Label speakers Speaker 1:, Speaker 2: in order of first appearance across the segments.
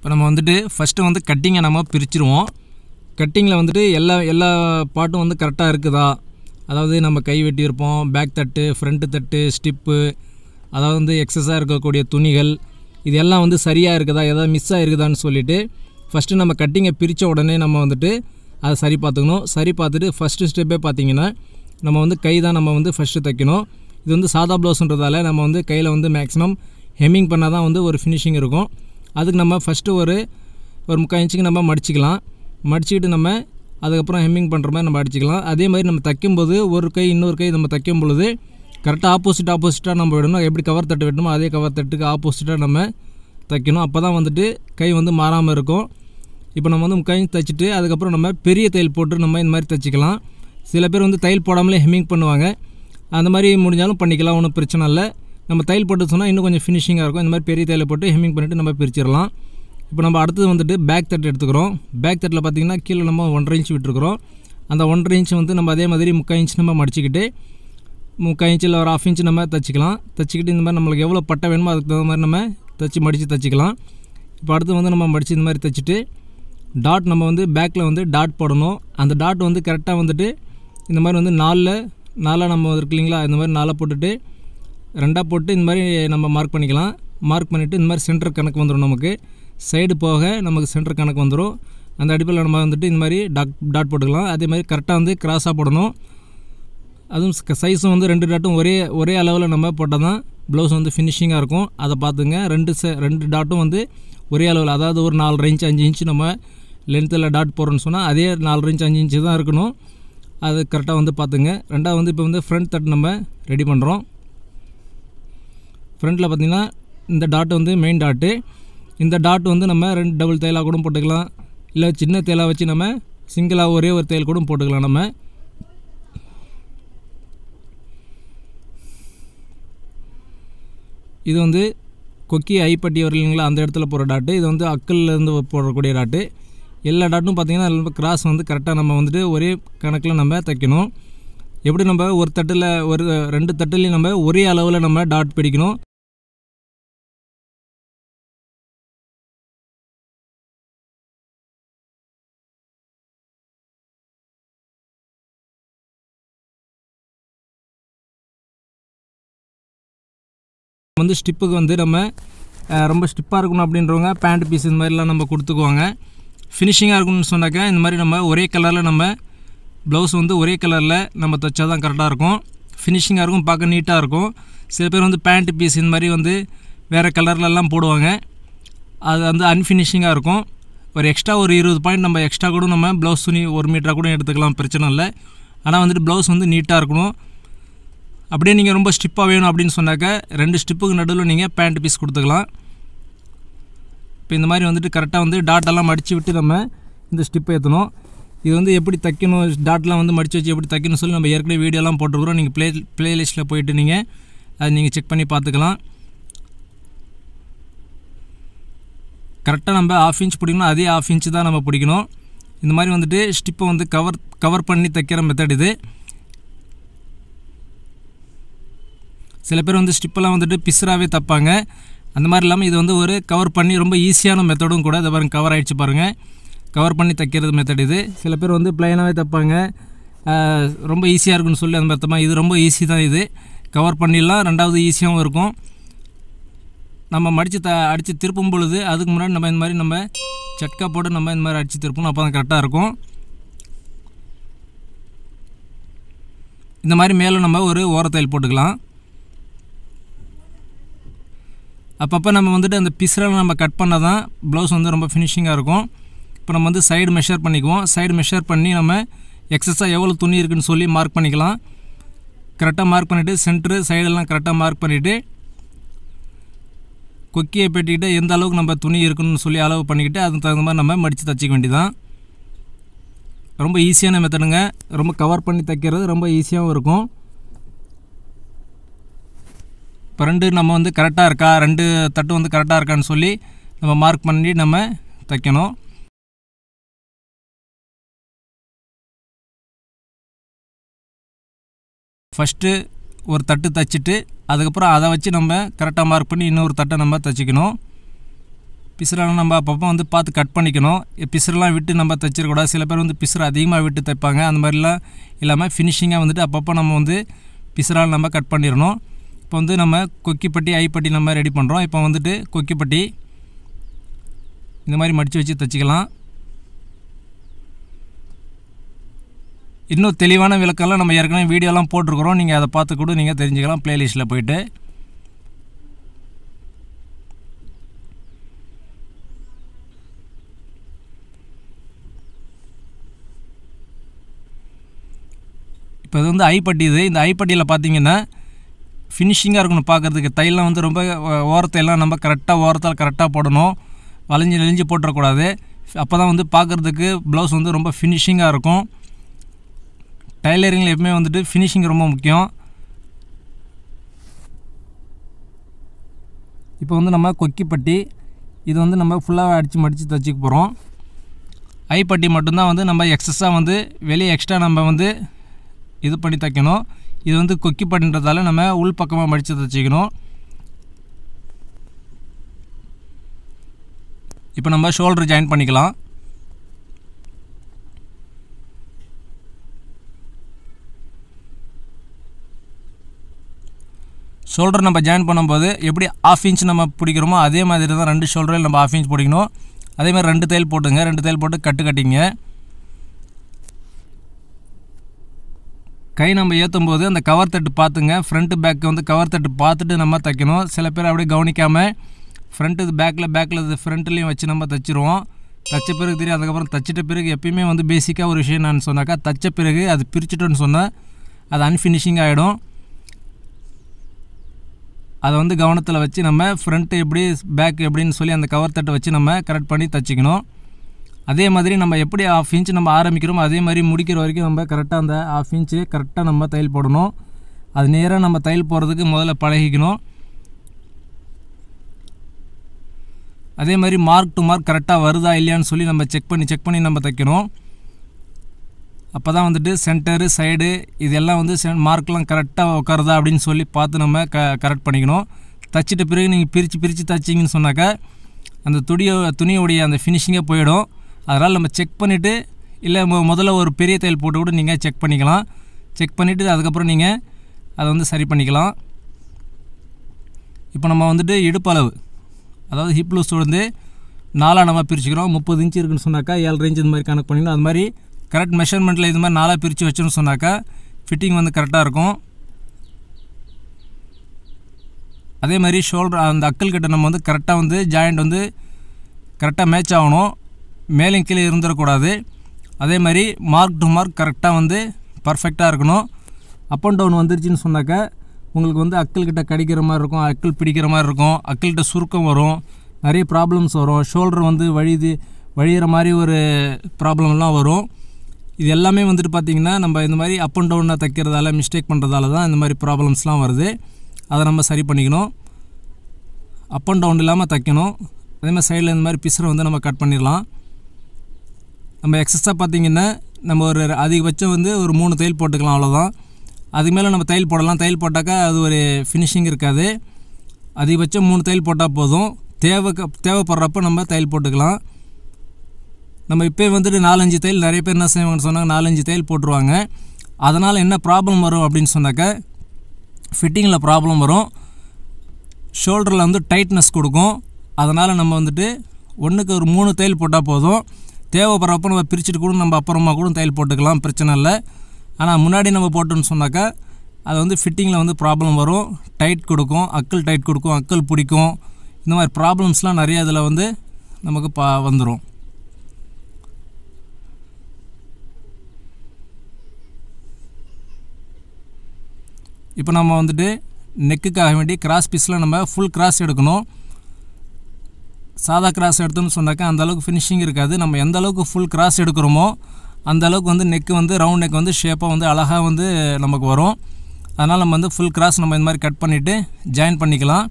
Speaker 1: இப்போ நம்ம வந்துட்டு ஃபஸ்ட்டு வந்து கட்டிங்கை நம்ம பிரிச்சுருவோம் கட்டிங்கில் வந்துட்டு எல்லா எல்லா பாட்டும் வந்து கரெக்டாக இருக்குதா அதாவது நம்ம கை வெட்டியிருப்போம் பேக் தட்டு ஃப்ரண்ட்டு தட்டு ஸ்டிப்பு அதாவது வந்து எக்ஸஸாக இருக்கக்கூடிய துணிகள் இது எல்லாம் வந்து சரியாக இருக்குதா எதாவது மிஸ் ஆகிருக்குதான்னு சொல்லிவிட்டு ஃபஸ்ட்டு நம்ம கட்டிங்கை பிரித்த உடனே நம்ம வந்துட்டு அதை சரி பார்த்துக்கணும் சரி பார்த்துட்டு ஃபஸ்ட்டு ஸ்டெப்பே பார்த்திங்கன்னா நம்ம வந்து கை தான் நம்ம வந்து ஃபஸ்ட்டு தைக்கணும் இது வந்து சாதா ப்ளவுஸ்ன்றதால நம்ம வந்து கையில் வந்து மேக்ஸிமம் ஹெம்மிங் பண்ணால் தான் வந்து ஒரு ஃபினிஷிங் இருக்கும் அதுக்கு நம்ம ஃபஸ்ட்டு ஒரு ஒரு முக்கால் இன்ச்சுக்கு நம்ம மடிச்சிக்கலாம் மடிச்சுக்கிட்டு நம்ம அதுக்கப்புறம் ஹெம்மிங் பண்ணுற மாதிரி நம்ம அடிச்சிக்கலாம் அதே மாதிரி நம்ம தைக்கும்போது ஒரு கை இன்னொரு கை நம்ம தைக்கும் பொழுது கரெக்டாக ஆப்போசிட் ஆப்போசிட்டாக நம்ம விடணும் எப்படி கவர் தட்டு விடணுமோ அதே கவர் தட்டுக்கு ஆப்போசிட்டாக நம்ம தைக்கணும் அப்போ தான் வந்துட்டு கை வந்து மாறாமல் இருக்கும் இப்போ நம்ம வந்து இன்ச்சு தைச்சிட்டு அதுக்கப்புறம் நம்ம பெரிய தையல் போட்டு நம்ம இந்த மாதிரி தைச்சிக்கலாம் சில பேர் வந்து தையல் போடாமலே ஹெம்மிங் பண்ணுவாங்க அந்த மாதிரி முடிஞ்சாலும் பண்ணிக்கலாம் ஒன்றும் பிரச்சனை இல்லை நம்ம தையல் போட்டு சொன்னால் இன்னும் கொஞ்சம் ஃபினிஷிங்காக இருக்கும் இந்த மாதிரி பெரிய தையல் போட்டு ஹெமிங் பண்ணிவிட்டு நம்ம பிரிச்சிடலாம் இப்போ நம்ம அடுத்தது வந்துட்டு பேக் தட்டு எடுத்துக்கிறோம் பேக் தட்டில் பார்த்திங்கன்னா கீழே நம்ம ஒன்றரை இன்ச் விட்டுருக்குறோம் அந்த ஒன்றரை இன்ச் வந்து நம்ம அதே மாதிரி முக்கால் இன்ச்சு நம்ம மடிச்சுக்கிட்டு முக்கால் இன்ச்சு இல்லை ஒரு ஆஃப் இன்ச்சு நம்ம தைச்சிக்கலாம் தச்சுக்கிட்டு இந்த மாதிரி நம்மளுக்கு எவ்வளோ பட்ட வேணுமோ அதுக்கு தகுந்த மாதிரி நம்ம தைச்சி மடித்து தைச்சிக்கலாம் இப்போ அடுத்து வந்து நம்ம மடித்து இந்த மாதிரி தைச்சிட்டு டாட் நம்ம வந்து பேக்கில் வந்து டாட் போடணும் அந்த டாட் வந்து கரெக்டாக வந்துட்டு இந்த மாதிரி வந்து நாலில் நாலாக நம்ம இருக்கு இல்லைங்களா இந்த மாதிரி நாலாக போட்டுட்டு ரெண்டாக போட்டு இந்த மாதிரி நம்ம மார்க் பண்ணிக்கலாம் மார்க் பண்ணிவிட்டு இந்த மாதிரி சென்டர் கணக்கு வந்துடும் நமக்கு சைடு போக நமக்கு சென்டர் கணக்கு வந்துடும் அந்த அடிப்படையில் நம்ம வந்துட்டு இந்த மாதிரி டாட் டாட் போட்டுக்கலாம் அதே மாதிரி கரெக்டாக வந்து கிராஸாக போடணும் அதுவும் சைஸும் வந்து ரெண்டு டாட்டும் ஒரே ஒரே அளவில் நம்ம போட்டால் தான் ப்ளவுஸ் வந்து ஃபினிஷிங்காக இருக்கும் அதை பார்த்துங்க ரெண்டு ச ரெண்டு டாட்டும் வந்து ஒரே அளவில் அதாவது ஒரு நாலு இன்ச்சு அஞ்சு இன்ச்சு நம்ம லென்த்தில் டாட் போடுறோன்னு சொன்னால் அதே நாலு இன்ச்சு அஞ்சு இன்ச்சு தான் இருக்கணும் அது கரெக்டாக வந்து பார்த்துங்க ரெண்டாவது வந்து இப்போ வந்து ஃப்ரண்ட் தட் நம்ம ரெடி பண்ணுறோம் ஃப்ரண்ட்டில் பார்த்திங்கன்னா இந்த டாட் வந்து மெயின் டாட்டு இந்த டாட் வந்து நம்ம ரெண்டு டபுள் தேலாக கூட போட்டுக்கலாம் இல்லை சின்ன தேலாக வச்சு நம்ம சிங்கிளாக ஒரே ஒரு தேல் கூட போட்டுக்கலாம் நம்ம இது வந்து கொக்கி ஐப்பட்டி இல்லைங்களா அந்த இடத்துல போகிற டாட்டு இது வந்து அக்கல்லேருந்து போடக்கூடிய டாட்டு எல்லா டாட்டும் பார்த்திங்கன்னா கிராஸ் வந்து கரெக்டாக நம்ம வந்துட்டு ஒரே கணக்கில் நம்ம தைக்கணும் எப்படி நம்ம ஒரு தட்டில் ஒரு ரெண்டு தட்டுலேயும் நம்ம ஒரே அளவில் நம்ம டாட் பிடிக்கணும் வந்து ஸ்டிப்புக்கு வந்து நம்ம ரொம்ப ஸ்டிப்பாக இருக்கணும் அப்படின்றவங்க பேண்ட் பீஸ் இந்த மாதிரிலாம் நம்ம கொடுத்துக்குவாங்க ஃபினிஷிங்காக இருக்கணும்னு சொன்னாக்கா இந்த மாதிரி நம்ம ஒரே கலரில் நம்ம ப்ளவுஸ் வந்து ஒரே கலரில் நம்ம தைச்சா தான் கரெக்டாக இருக்கும் ஃபினிஷிங்காக இருக்கும் பார்க்க நீட்டாக இருக்கும் சில பேர் வந்து பேண்ட் பீஸ் இந்த மாதிரி வந்து வேறு கலர்லலாம் போடுவாங்க அது வந்து அன்ஃபினிஷிங்காக இருக்கும் ஒரு எக்ஸ்ட்ரா ஒரு இருபது பாயிண்ட் நம்ம எக்ஸ்ட்ரா கூட நம்ம ப்ளவுஸ் துணி ஒரு மீட்டராக கூட எடுத்துக்கலாம் பிரச்சனை இல்லை ஆனால் வந்துட்டு ப்ளவுஸ் வந்து நீட்டாக இருக்கணும் அப்படியே நீங்கள் ரொம்ப ஸ்டிப்பாக வேணும் அப்படின்னு சொன்னாக்க ரெண்டு ஸ்டிப்புக்கு நடுவில் நீங்கள் பேண்ட் பீஸ் கொடுத்துக்கலாம் இப்போ இந்த மாதிரி வந்துட்டு கரெக்டாக வந்து டாட்டெல்லாம் மடித்து விட்டு நம்ம இந்த ஸ்டிப்பை ஏற்றணும் இது வந்து எப்படி தைக்கணும் டாட்லாம் வந்து மடித்து வச்சு எப்படி தைக்கணும்னு சொல்லி நம்ம ஏற்கனவே வீடியோலாம் போட்டுருக்குறோம் நீங்கள் ப்ளே ப்ளேலிஸ்ட்டில் போயிட்டு நீங்கள் அதை நீங்கள் செக் பண்ணி பார்த்துக்கலாம் கரெக்டாக நம்ம ஆஃப் இன்ச் பிடிக்கணும் அதே ஆஃப் இன்ச்சு தான் நம்ம பிடிக்கணும் இந்த மாதிரி வந்துட்டு ஸ்டிப்பை வந்து கவர் கவர் பண்ணி தைக்கிற மெத்தட் இது சில பேர் வந்து ஸ்டிப்பெல்லாம் வந்துட்டு பிஸ்ராவே தப்பாங்க அந்த மாதிரி இல்லாமல் இது வந்து ஒரு கவர் பண்ணி ரொம்ப ஈஸியான மெத்தடும் கூட இதை பாருங்கள் கவர் ஆகிடுச்சு பாருங்கள் கவர் பண்ணி தைக்கிறது மெத்தட் இது சில பேர் வந்து பிளைனாகவே தைப்பாங்க ரொம்ப ஈஸியாக இருக்குன்னு சொல்லி அந்த மாதிரி தப்பாங்க இது ரொம்ப ஈஸி தான் இது கவர் பண்ணிடலாம் ரெண்டாவது ஈஸியாகவும் இருக்கும் நம்ம மடித்து த அடித்து திருப்பும் பொழுது அதுக்கு முன்னாடி நம்ம இந்த மாதிரி நம்ம சட்கா போட்டு நம்ம இந்த மாதிரி அடித்து திருப்பணும் அப்போ தான் கரெக்டாக இருக்கும் இந்த மாதிரி மேலே நம்ம ஒரு ஓரத்தையில் போட்டுக்கலாம் அப்பப்போ நம்ம வந்துட்டு அந்த பிஸ்ரெல்லாம் நம்ம கட் பண்ணால் தான் ப்ளவுஸ் வந்து ரொம்ப ஃபினிஷிங்காக இருக்கும் இப்போ நம்ம வந்து சைடு மெஷர் பண்ணிக்குவோம் சைடு மெஷர் பண்ணி நம்ம எக்ஸஸாக எவ்வளோ துணி இருக்குன்னு சொல்லி மார்க் பண்ணிக்கலாம் கரெக்டாக மார்க் பண்ணிவிட்டு சென்ட்ரு சைடெல்லாம் கரெக்டாக மார்க் பண்ணிவிட்டு கொக்கியை பெட்டிக்கிட்டு எந்த அளவுக்கு நம்ம துணி இருக்குன்னு சொல்லி அளவு பண்ணிக்கிட்டு அதுக்கு தகுந்த மாதிரி நம்ம மடித்து தச்சிக்க வேண்டியதான் ரொம்ப ஈஸியான மெத்தடுங்க ரொம்ப கவர் பண்ணி தைக்கிறது ரொம்ப ஈஸியாகவும் இருக்கும் இப்போ ரெண்டு நம்ம வந்து கரெக்டாக இருக்கா ரெண்டு தட்டு வந்து கரெக்டாக இருக்கான்னு சொல்லி நம்ம மார்க் பண்ணி நம்ம தைக்கணும் ஃபஸ்ட்டு ஒரு தட்டு தைச்சிட்டு அதுக்கப்புறம் அதை வச்சு நம்ம கரெக்டாக மார்க் பண்ணி இன்னொரு தட்டை நம்ம தைச்சிக்கணும் பிசுரெலாம் நம்ம அப்பப்போ வந்து பார்த்து கட் பண்ணிக்கணும் பிசுரெலாம் விட்டு நம்ம தைச்சிடக்கூடாது சில பேர் வந்து பிசுரை அதிகமாக விட்டு தைப்பாங்க அந்த மாதிரிலாம் இல்லாமல் ஃபினிஷிங்காக வந்துட்டு அப்பப்போ நம்ம வந்து பிசுறால் நம்ம கட் பண்ணிடணும் இப்போ வந்து நம்ம கொக்கிப்பட்டி ஐப்பட்டி நம்ம ரெடி பண்ணுறோம் இப்போ வந்துட்டு கொக்கிப்பட்டி இந்த மாதிரி மடித்து வச்சு தைச்சிக்கலாம் இன்னும் தெளிவான விளக்கெல்லாம் நம்ம ஏற்கனவே வீடியோலாம் போட்டிருக்கிறோம் நீங்கள் அதை பார்த்து கூட நீங்கள் தெரிஞ்சுக்கலாம் ப்ளேலிஸ்ட்டில் போயிட்டு இப்போ இது வந்து ஐப்பட்டி இது இந்த ஐப்பட்டியில் பார்த்தீங்கன்னா ஃபினிஷிங்காக இருக்கணும் பார்க்குறதுக்கு தையெல்லாம் வந்து ரொம்ப ஓரத்தையெல்லாம் நம்ம கரெக்டாக ஓரத்தால் கரெக்டாக போடணும் வளைஞ்சி நெளிஞ்சு போட்டுறக்கூடாது அப்போ தான் வந்து பார்க்குறதுக்கு ப்ளவுஸ் வந்து ரொம்ப ஃபினிஷிங்காக இருக்கும் டைலரிங்கில் எப்பவுமே வந்துட்டு ஃபினிஷிங் ரொம்ப முக்கியம் இப்போ வந்து நம்ம கொக்கிப்பட்டி இது வந்து நம்ம ஃபுல்லாக அடித்து மடித்து தைச்சிக்க போகிறோம் ஐப்பட்டி மட்டும்தான் வந்து நம்ம எக்ஸஸாக வந்து வெளியே எக்ஸ்ட்ரா நம்ம வந்து இது பண்ணி தைக்கணும் இது வந்து கொக்கி பட்டுன்றதால நம்ம உள் பக்கமாக மடித்து தைச்சிக்கணும் இப்போ நம்ம ஷோல்டர் ஜாயின் பண்ணிக்கலாம் ஷோல்டர் நம்ம ஜாயின் பண்ணும்போது எப்படி ஆஃப் இன்ச் நம்ம பிடிக்கிறோமோ அதே மாதிரி தான் ரெண்டு ஷோல்டரில் நம்ம ஆஃப் இன்ச் பிடிக்கணும் அதேமாதிரி ரெண்டு தையல் போட்டுங்க ரெண்டு தையல் போட்டு கட்டு கட்டிங்க கை நம்ம ஏற்றும் போது அந்த கவர் தட்டு பார்த்துங்க ஃப்ரண்ட்டு பேக்கு வந்து கவர் தட்டு பார்த்துட்டு நம்ம தைக்கணும் சில பேர் அப்படியே கவனிக்காமல் ஃப்ரண்ட்டு பேக்கில் பேக்கில் இது ஃப்ரண்ட்லேயும் வச்சு நம்ம தைச்சிருவோம் தச்ச பிறகு தெரியும் அதுக்கப்புறம் தச்சிட்ட பிறகு எப்பயுமே வந்து பேசிக்காக ஒரு விஷயம் நான் சொன்னாக்கா தச்ச பிறகு அது பிரிச்சுட்டோன்னு சொன்னால் அது அன்ஃபினிஷிங் ஆகிடும் அதை வந்து கவனத்தில் வச்சு நம்ம ஃப்ரண்ட்டு எப்படி பேக் எப்படின்னு சொல்லி அந்த கவர் தட்டை வச்சு நம்ம கரெக்ட் பண்ணி தச்சுக்கணும் அதே மாதிரி நம்ம எப்படி ஆஃப் இன்ச் நம்ம ஆரம்பிக்கிறோமோ அதே மாதிரி முடிக்கிற வரைக்கும் நம்ம கரெக்டாக அந்த ஆஃப் இன்ச்சு கரெக்டாக நம்ம தையல் போடணும் அது நேராக நம்ம தையல் போடுறதுக்கு முதல்ல பழகிக்கணும் அதே மாதிரி மார்க் டு மார்க் கரெக்டாக வருதா இல்லையான்னு சொல்லி நம்ம செக் பண்ணி செக் பண்ணி நம்ம தைக்கணும் அப்போ தான் வந்துட்டு சென்டரு சைடு இதெல்லாம் வந்து சென் மார்க்லாம் கரெக்டாக உட்காருதா அப்படின்னு சொல்லி பார்த்து நம்ம க கரெக்ட் பண்ணிக்கணும் தச்சிட்ட பிறகு நீங்கள் பிரித்து பிரித்து தச்சிங்கன்னு சொன்னாக்கா அந்த துடியோ துணியோடைய அந்த ஃபினிஷிங்கே போயிடும் அதனால் நம்ம செக் பண்ணிவிட்டு இல்லை முதல்ல ஒரு பெரிய தையல் போட்டு கூட நீங்கள் செக் பண்ணிக்கலாம் செக் பண்ணிவிட்டு அதுக்கப்புறம் நீங்கள் அதை வந்து சரி பண்ணிக்கலாம் இப்போ நம்ம வந்துட்டு இடுப்பளவு அதாவது ஹிப் வந்து நாலாக நம்ம பிரிச்சுக்கிறோம் முப்பது இன்ச்சு இருக்குன்னு சொன்னாக்கா ஏழு இன்ச்சு இந்த மாதிரி கணக்கு பண்ணிடணும் அது மாதிரி கரெக்ட் மெஷர்மெண்ட்டில் இது மாதிரி நாலாக பிரித்து வச்சோன்னு சொன்னாக்கா ஃபிட்டிங் வந்து கரெக்டாக இருக்கும் அதே மாதிரி ஷோல்டர் அந்த அக்கல் கிட்ட நம்ம வந்து கரெக்டாக வந்து ஜாயிண்ட் வந்து கரெக்டாக மேட்ச் ஆகணும் மேலும் கீழே இருந்துடக்கூடாது அதே மாதிரி மார்க் டு மார்க் கரெக்டாக வந்து பர்ஃபெக்டாக இருக்கணும் அப் அண்ட் டவுன் வந்துருச்சுன்னு சொன்னாக்க உங்களுக்கு வந்து அக்கள்கிட்ட கடிக்கிற மாதிரி இருக்கும் அக்கள் பிடிக்கிற மாதிரி இருக்கும் அக்கள்கிட்ட சுருக்கம் வரும் நிறைய ப்ராப்ளம்ஸ் வரும் ஷோல்டர் வந்து வழிது வழிகிற மாதிரி ஒரு ப்ராப்ளம்லாம் வரும் இது எல்லாமே வந்துட்டு பார்த்திங்கன்னா நம்ம இந்த மாதிரி அப் அண்ட் டவுனை தைக்கிறதால மிஸ்டேக் பண்ணுறதால தான் இந்த மாதிரி ப்ராப்ளம்ஸ்லாம் வருது அதை நம்ம சரி பண்ணிக்கணும் அப் அண்ட் டவுன் இல்லாமல் தைக்கணும் அதேமாதிரி சைடில் இந்த மாதிரி பிசரை வந்து நம்ம கட் பண்ணிடலாம் நம்ம எக்ஸஸாக பார்த்திங்கன்னா நம்ம ஒரு அதிகபட்சம் வந்து ஒரு மூணு தையல் போட்டுக்கலாம் அவ்வளோதான் அதுக்கு மேலே நம்ம தையல் போடலாம் தையல் போட்டாக்கா அது ஒரு ஃபினிஷிங் இருக்காது அதிகபட்சம் மூணு தையல் போட்டால் போதும் தேவை தேவைப்படுறப்ப நம்ம தையல் போட்டுக்கலாம் நம்ம இப்போ வந்துட்டு நாலஞ்சு தையல் நிறைய பேர் என்ன செய்வாங்கன்னு சொன்னாங்க நாலஞ்சு தையல் போட்டுருவாங்க அதனால் என்ன ப்ராப்ளம் வரும் அப்படின்னு சொன்னாக்கா ஃபிட்டிங்கில் ப்ராப்ளம் வரும் ஷோல்டரில் வந்து டைட்னஸ் கொடுக்கும் அதனால் நம்ம வந்துட்டு ஒன்றுக்கு ஒரு மூணு தையல் போட்டால் போதும் தேவைப்படுறப்ப நம்ம பிரிச்சுட்டு கூட நம்ம அப்புறமா கூட தையல் போட்டுக்கலாம் பிரச்சனை இல்லை ஆனால் முன்னாடி நம்ம போட்டோன்னு சொன்னாக்கா அது வந்து ஃபிட்டிங்கில் வந்து ப்ராப்ளம் வரும் டைட் கொடுக்கும் அக்கல் டைட் கொடுக்கும் அக்கல் பிடிக்கும் இந்த மாதிரி ப்ராப்ளம்ஸ்லாம் நிறைய இதில் வந்து நமக்கு பா வந்துடும் இப்போ நம்ம வந்துட்டு நெக்குக்காக வேண்டி கிராஸ் பீஸில் நம்ம ஃபுல் கிராஸ் எடுக்கணும் சாதா கிராஸ் எடுத்தோம்னு சொன்னாக்கா அந்தளவுக்கு ஃபினிஷிங் இருக்காது நம்ம எந்த அளவுக்கு ஃபுல் கிராஸ் எடுக்கிறோமோ அந்த அளவுக்கு வந்து நெக்கு வந்து ரவுண்ட் நெக் வந்து ஷேப்பாக வந்து அழகாக வந்து நமக்கு வரும் அதனால் நம்ம வந்து ஃபுல் கிராஸ் நம்ம இந்த மாதிரி கட் பண்ணிவிட்டு ஜாயின் பண்ணிக்கலாம்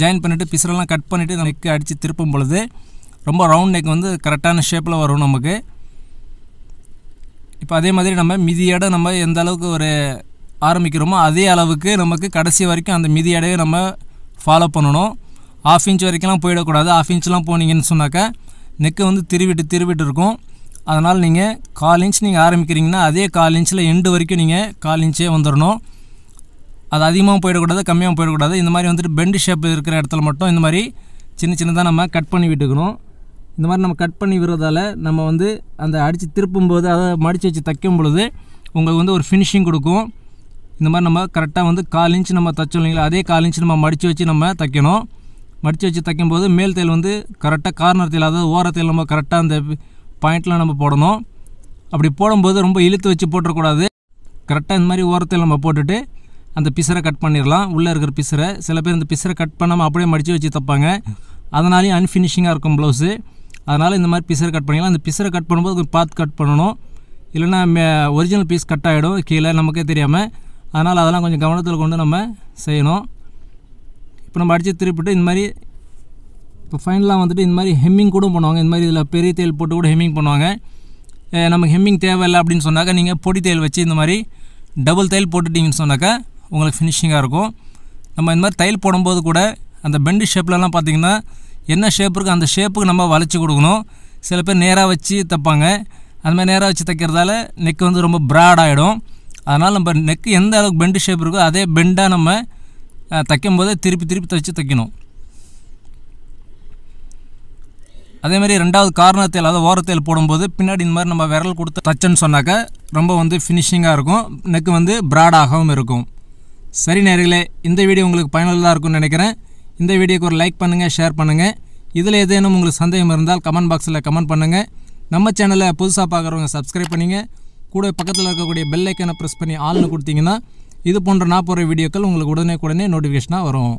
Speaker 1: ஜாயின் பண்ணிவிட்டு பிசரெல்லாம் கட் பண்ணிவிட்டு நம்ம நெக்கு அடித்து திருப்பும் பொழுது ரொம்ப ரவுண்ட் நெக் வந்து கரெக்டான ஷேப்பில் வரும் நமக்கு இப்போ அதே மாதிரி நம்ம மிதி இடம் நம்ம எந்த அளவுக்கு ஒரு ஆரம்பிக்கிறோமோ அதே அளவுக்கு நமக்கு கடைசி வரைக்கும் அந்த மிதி இடையே நம்ம ஃபாலோ பண்ணணும் ஆஃப் இன்ச் வரைக்கும்லாம் போயிடக்கூடாது ஆஃப் இன்ச்லாம் போனீங்கன்னு சொன்னாக்கா நெக்கு வந்து திருவிட்டு திருவிட்டு இருக்கும் அதனால் நீங்கள் கால் இன்ச் நீங்கள் ஆரம்பிக்கிறீங்கன்னா அதே கால் இன்ச்சில் எண்டு வரைக்கும் நீங்கள் கால் இன்ச்சே வந்துடணும் அது அதிகமாக போயிடக்கூடாது கம்மியாக போயிடக்கூடாது இந்த மாதிரி வந்துட்டு பெண்டு ஷேப் இருக்கிற இடத்துல மட்டும் இந்த மாதிரி சின்ன சின்னதாக நம்ம கட் பண்ணி விட்டுக்கணும் இந்த மாதிரி நம்ம கட் பண்ணி விடுறதால நம்ம வந்து அந்த அடித்து திருப்பும்போது அதை மடித்து வச்சு தைக்கும் பொழுது உங்களுக்கு வந்து ஒரு ஃபினிஷிங் கொடுக்கும் இந்த மாதிரி நம்ம கரெக்டாக வந்து கால் இன்ச் நம்ம தைச்சோம் இல்லைங்களா அதே கால் இன்ச்சு நம்ம மடித்து வச்சு நம்ம தைக்கணும் மடித்து வச்சு தைக்கும்போது மேல் தையல் வந்து கரெக்டாக கார்னர் தையல் அதாவது ஓரத்தையில் நம்ம கரெக்டாக அந்த பாயிண்ட்லாம் நம்ம போடணும் அப்படி போடும்போது ரொம்ப இழுத்து வச்சு போட்டுறக்கூடாது கரெக்டாக இந்த மாதிரி ஓரத்தில் நம்ம போட்டுட்டு அந்த பிசரை கட் பண்ணிடலாம் உள்ளே இருக்கிற பிசரை சில பேர் இந்த பிசரை கட் பண்ணாமல் அப்படியே மடித்து வச்சு தைப்பாங்க அதனாலேயும் அன்ஃபினிஷிங்காக இருக்கும் ப்ளவுஸு அதனால் இந்த மாதிரி பிசரை கட் பண்ணிக்கலாம் அந்த பிசரை கட் பண்ணும்போது கொஞ்சம் பார்த்து கட் பண்ணணும் இல்லைன்னா ஒரிஜினல் பீஸ் கட் ஆகிடும் கீழே நமக்கே தெரியாமல் அதனால் அதெல்லாம் கொஞ்சம் கவனத்தில் கொண்டு நம்ம செய்யணும் இப்போ நம்ம அடித்து திருப்பிட்டு இந்த மாதிரி இப்போ ஃபைனலாக வந்துட்டு இந்த மாதிரி ஹெம்மிங் கூட பண்ணுவாங்க இந்த மாதிரி இதில் பெரிய தேல் போட்டு கூட ஹெம்மிங் பண்ணுவாங்க நமக்கு ஹெம்மிங் தேவையில்லை அப்படின்னு சொன்னாக்கா நீங்கள் பொடி தேல் வச்சு இந்த மாதிரி டபுள் தையல் போட்டுட்டிங்கன்னு சொன்னாக்கா உங்களுக்கு ஃபினிஷிங்காக இருக்கும் நம்ம இந்த மாதிரி தையல் போடும்போது கூட அந்த பெண்டு ஷேப்லலாம் பார்த்திங்கன்னா என்ன ஷேப் இருக்கு அந்த ஷேப்புக்கு நம்ம வளைச்சி கொடுக்கணும் சில பேர் நேராக வச்சு தைப்பாங்க அந்த மாதிரி நேராக வச்சு தைக்கிறதால நெக் வந்து ரொம்ப ப்ராட் ஆகிடும் அதனால் நம்ம நெக்கு எந்த அளவுக்கு பெண்டு ஷேப் இருக்கோ அதே பெண்டாக நம்ம தைக்கும் போது திருப்பி திருப்பி தைச்சு தைக்கணும் அதேமாதிரி ரெண்டாவது காரணத்தையில் அதாவது ஓரத்தையில் போடும்போது பின்னாடி இந்த மாதிரி நம்ம விரல் கொடுத்து தச்சன்னு சொன்னாக்கா ரொம்ப வந்து ஃபினிஷிங்காக இருக்கும் நெக்கு வந்து ப்ராடாகவும் இருக்கும் சரி நேர்களே இந்த வீடியோ உங்களுக்கு பயனுள்ளதாக இருக்கும்னு நினைக்கிறேன் இந்த வீடியோக்கு ஒரு லைக் பண்ணுங்கள் ஷேர் பண்ணுங்கள் இதில் ஏதேனும் உங்களுக்கு சந்தேகம் இருந்தால் கமெண்ட் பாக்ஸில் கமெண்ட் பண்ணுங்கள் நம்ம சேனலை புதுசாக பார்க்குறவங்க சப்ஸ்கிரைப் பண்ணிங்க கூட பக்கத்தில் இருக்கக்கூடிய பெல்லைக்கனை ப்ரெஸ் பண்ணி ஆள்னு கொடுத்தீங்கன்னா இது போன்ற நாற்பது வீடியோக்கள் உங்களுக்கு உடனே உடனே நோட்டிஃபிகேஷனாக வரும்